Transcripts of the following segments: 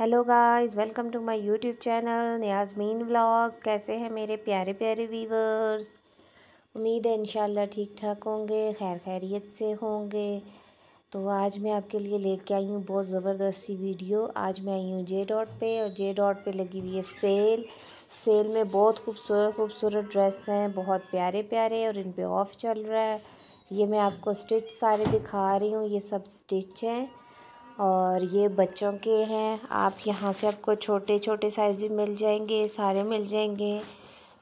hello guys welcome to my YouTube channel न्याजमीन vlogs कैसे हैं मेरे प्यारे प्यारे वीवर्स उम्मीद है इंशाल्लाह ठीक ठाक होंगे खैर खैरियत से होंगे तो आज मैं आपके लिए लेके आई हूँ बहुत ज़बरदस्त सी वीडियो आज मैं आई हूँ जे डॉट पे और जे डॉट पे लगी हुई है सेल सेल में बहुत खूबसूरत खूबसूरत ड्रेस हैं बहुत प्यारे प्यारे और इन पर ऑफ़ चल रहा है ये मैं आपको स्टिच सारे दिखा रही हूँ ये सब स्टिच हैं और ये बच्चों के हैं आप यहाँ से आपको छोटे छोटे साइज़ भी मिल जाएंगे सारे मिल जाएंगे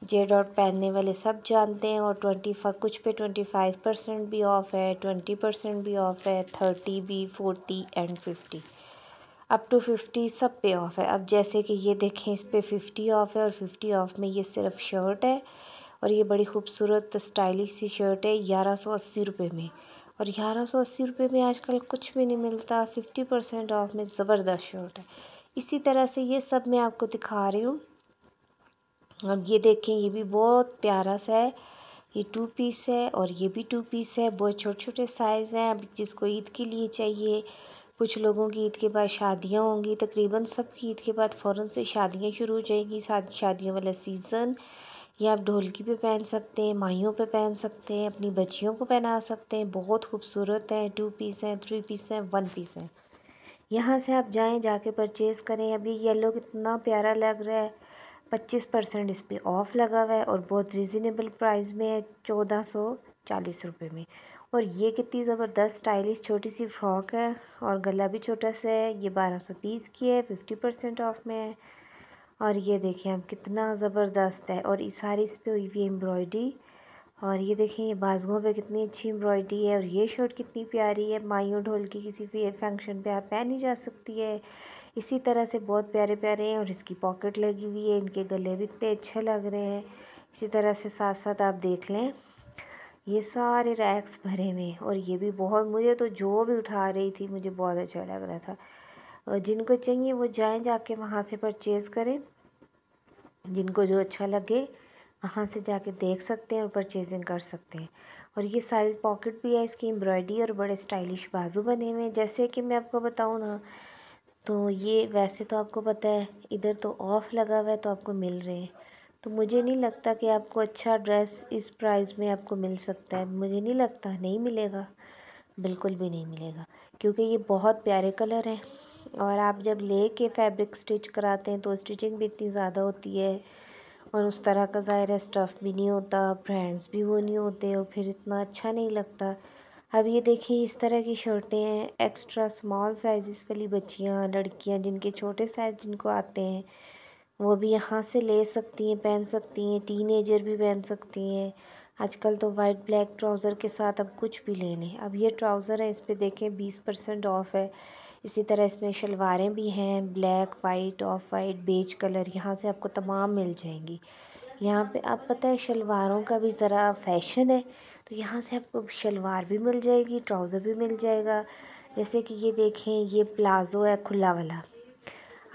जे डॉट पहनने वाले सब जानते हैं और ट्वेंटी कुछ पे ट्वेंटी फाइव परसेंट भी ऑफ़ है ट्वेंटी परसेंट भी ऑफ़ है थर्टी भी forty and fifty up to fifty सब पे ऑफ़ है अब जैसे कि ये देखें इस पर फिफ्टी ऑफ़ है और फिफ्टी ऑफ़ में ये सिर्फ शर्ट है और ये बड़ी खूबसूरत स्टाइलिश सी शर्ट है ग्यारह सौ अस्सी रुपये में और ग्यारह सौ अस्सी रुपये में आजकल कुछ भी नहीं मिलता फिफ्टी परसेंट ऑफ में ज़बरदस्त शर्ट है इसी तरह से ये सब मैं आपको दिखा रही हूँ अब ये देखें ये भी बहुत प्यारा सा है ये टू पीस है और ये भी टू पीस है बहुत छोटे छोटे साइज़ हैं अब जिसको ईद के लिए चाहिए कुछ लोगों की ईद के बाद शादियां होंगी तकरीबन सब की ईद के बाद फ़ौरन से शादियां शुरू हो जाएगी शादियों वाला सीज़न ये आप ढोलकी पे पहन सकते हैं माइयों पे पहन सकते हैं अपनी बच्चियों को पहना सकते हैं बहुत खूबसूरत हैं टू पीस हैं थ्री पीस हैं वन पीस हैं यहाँ से आप जाएं जाके परचेज़ करें अभी येलो कितना प्यारा लग रहा है पच्चीस परसेंट इस पर ऑफ़ लगा हुआ है और बहुत रिजनेबल प्राइस में है चौदह सौ चालीस रुपये में और ये कितनी ज़बरदस्त स्टाइलिश छोटी सी फ्रॉक है और गला भी छोटा सा है ये बारह सौ तीस की है फिफ्टी परसेंट ऑफ़ में है और ये देखें आप कितना ज़बरदस्त है और इस सारी इस पर हुई हुई एम्ब्रॉयडरी और ये देखें ये बाजुओं पे कितनी अच्छी एम्ब्रॉयडरी है और ये शर्ट कितनी प्यारी है मायूं ढोल की किसी भी फंक्शन पे आप पहनी जा सकती है इसी तरह से बहुत प्यारे प्यारे हैं और इसकी पॉकेट लगी हुई है इनके गले भी इतने अच्छे लग रहे हैं इसी तरह से साथ साथ आप देख लें ये सारे रैक्स भरे हुए हैं और ये भी बहुत मुझे तो जो भी उठा रही थी मुझे बहुत अच्छा लग रहा था और जिनको चाहिए वो जाएं जाके वहाँ से परचेज़ करें जिनको जो अच्छा लगे वहाँ से जाके देख सकते हैं और परचेजिंग कर सकते हैं और ये साइड पॉकेट भी है इसकी एम्ब्रॉयडरी और बड़े स्टाइलिश बाजू बने हुए हैं जैसे कि मैं आपको बताऊँ ना तो ये वैसे तो आपको पता है इधर तो ऑफ़ लगा हुआ है तो आपको मिल रहे हैं तो मुझे नहीं लगता कि आपको अच्छा ड्रेस इस प्राइस में आपको मिल सकता है मुझे नहीं लगता नहीं मिलेगा बिल्कुल भी नहीं मिलेगा क्योंकि ये बहुत प्यारे कलर हैं और आप जब ले के फैब्रिक स्टिच कराते हैं तो स्टिचिंग भी इतनी ज़्यादा होती है और उस तरह का ज़ाहिर है स्टफ़ भी नहीं होता ब्रांड्स भी वो नहीं होते और फिर इतना अच्छा नहीं लगता अब ये देखिए इस तरह की शर्टें हैं एक्स्ट्रा स्मॉल साइज़ वाली बच्चियाँ लड़कियाँ जिनके छोटे साइज़ जिनको आते हैं वो भी यहाँ से ले सकती हैं पहन सकती हैं टीन एजर भी पहन सकती हैं आजकल तो वाइट ब्लैक ट्राउज़र के साथ अब कुछ भी ले अब ये ट्राउज़र है इस पर देखें बीस परसेंट ऑफ़ है इसी तरह इसमें शलवारें भी हैं black white off white beige colour यहाँ से आपको तमाम मिल जाएंगी यहाँ पे आप पता है शलवारों का भी ज़रा फैशन है तो यहाँ से आपको शलवार भी मिल जाएगी ट्राउज़र भी मिल जाएगा जैसे कि ये देखें ये प्लाज़ो है खुला वाला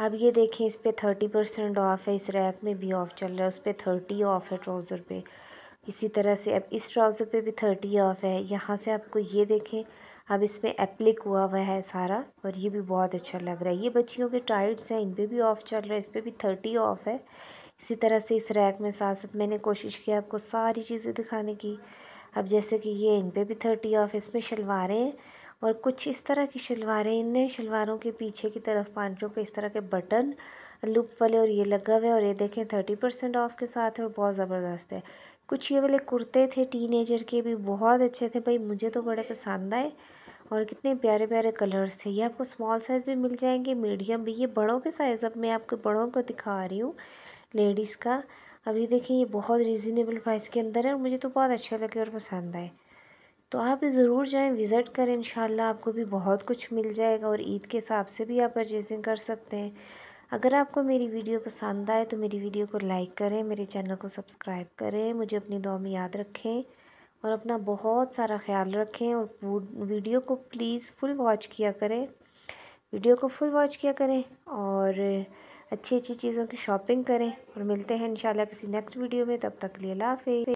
अब ये देखें इस पर थर्टी परसेंट ऑफ़ है इस रैक में भी ऑफ़ चल रहा है उस पर थर्टी ऑफ़ है ट्राउज़र पे इसी तरह से अब इस ट्राउज़र पे भी थर्टी ऑफ है यहाँ से आपको ये देखें अब इसमें एप्लिक हुआ हुआ है सारा और ये भी बहुत अच्छा लग रहा है ये बच्चियों के टाइट्स हैं इन पर भी ऑफ़ चल रहा है इस पर भी थर्टी ऑफ़ है इसी तरह से इस रैक में साथ साथ मैंने कोशिश की आपको सारी चीज़ें दिखाने की अब जैसे कि ये इन पर भी थर्टी ऑफ़ इसमें शलवारें और कुछ इस तरह की शलवारें इन शलवारों के पीछे की तरफ पांचों पे इस तरह के बटन लुप वाले और ये लगा हुआ है और ये देखें थर्टी परसेंट ऑफ़ के साथ है और बहुत ज़बरदस्त है कुछ ये वाले कुर्ते थे टीनेजर के भी बहुत अच्छे थे भाई मुझे तो बड़े पसंद आए और कितने प्यारे प्यारे कलर्स थे ये आपको स्मॉल साइज़ भी मिल जाएंगे मीडियम भी ये बड़ों के साइज़ अब मैं आपको बड़ों को दिखा रही हूँ लेडीज़ का अभी देखिए ये बहुत रिजनेबल प्राइस के अंदर है और मुझे तो बहुत अच्छे लगे और पसंद आए तो आप ज़रूर जाएँ विज़िट करें इन आपको भी बहुत कुछ मिल जाएगा और ईद के हिसाब से भी आप परचेजिंग कर सकते हैं अगर आपको मेरी वीडियो पसंद आए तो मेरी वीडियो को लाइक करें मेरे चैनल को सब्सक्राइब करें मुझे अपनी दुआ में याद रखें और अपना बहुत सारा ख्याल रखें और वीडियो को प्लीज़ फुल वॉच किया करें वीडियो को फुल वॉच किया करें और अच्छी अच्छी चीज़ों की शॉपिंग करें और मिलते हैं इंशाल्लाह किसी नेक्स्ट वीडियो में तब तक लिए लाफे